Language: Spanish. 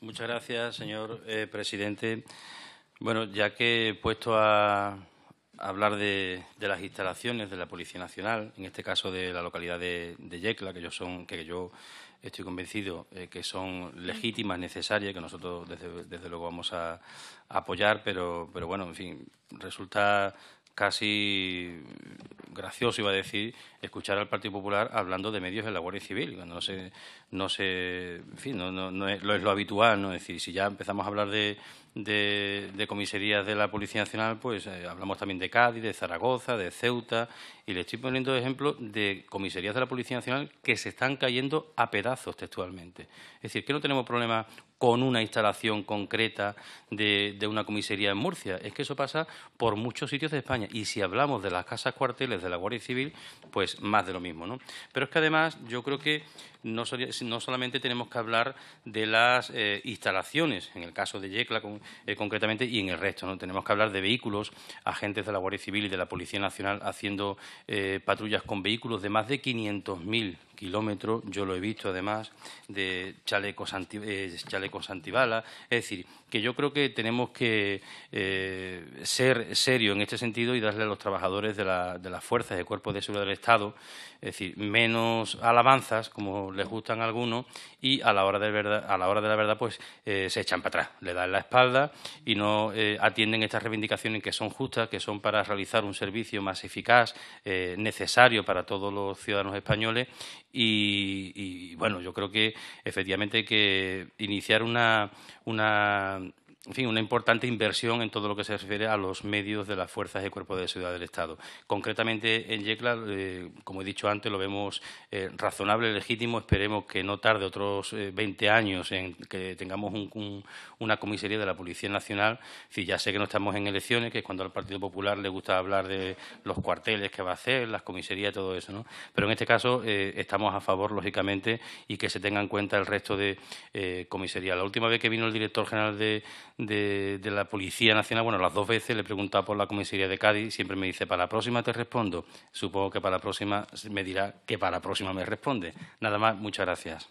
Muchas gracias, señor eh, presidente. Bueno, ya que he puesto a, hablar de, las instalaciones de la Policía Nacional, en este caso de la localidad de, Yecla, que yo, que yo estoy convencido eh, que son legítimas, necesarias, que nosotros desde, luego vamos a, apoyar, pero, pero bueno, en fin, resulta casi gracioso, iba a decir, escuchar al Partido Popular hablando de medios de la Guardia Civil. No sé, no sé, en fin, no, no, no es, lo, es, lo habitual, ¿no? Es decir, si ya empezamos a hablar de, de, comisarías de la Policía Nacional, pues eh, hablamos también de Cádiz, de Zaragoza, de Ceuta, y le estoy poniendo ejemplo de comisarías de la Policía Nacional que se están cayendo a pedazos textualmente. Es decir, que no tenemos problema con una instalación concreta de, de, una comisaría en Murcia. Es que eso pasa por muchos sitios de España. Y si hablamos de las casas cuarteles de la Guardia Civil, pues más de lo mismo. ¿no? Pero es que además yo creo que no, solamente tenemos que hablar de las eh, instalaciones, en el caso de Yecla, con eh, concretamente y en el resto. ¿no? Tenemos que hablar de vehículos, agentes de la Guardia Civil y de la Policía Nacional haciendo eh, patrullas con vehículos de más de 500.000 kilómetro, yo lo he visto además, de chalecos, anti, eh, Es decir, que yo creo que tenemos que eh, ser serios en este sentido y darle a los trabajadores de, la, de las fuerzas de cuerpos de seguridad del Estado, es decir, menos alabanzas, como les gustan algunos, y a la hora de, verdad, a la, hora de la verdad, pues eh, se echan para atrás, le dan la espalda y no atienden estas reivindicaciones que son justas, que son para realizar un servicio más eficaz, necesario para todos los ciudadanos españoles y, bueno, yo creo que efectivamente que iniciar una en fin, una importante inversión en todo lo que se refiere a los medios de las fuerzas y cuerpos de seguridad del Estado. Concretamente, en Yecla, eh, como he dicho antes, lo vemos eh, razonable, legítimo. Esperemos que no tarde otros 20 eh, años en que tengamos una comisaría de la Policía Nacional. Si ya sé que no estamos en elecciones, que es cuando al Partido Popular le gusta hablar de los cuarteles que va a hacer, las comisarías, y todo eso. ¿no? Pero en este caso estamos a favor, lógicamente, y que se tenga en cuenta el resto de comisaría. La última vez que vino el director general de, de, la Policía Nacional, bueno, las dos veces le he preguntado por la comisaría de Cádiz, siempre me dice, para la próxima te respondo. Supongo que para la próxima me dirá que para la próxima me responde. Nada más, muchas gracias.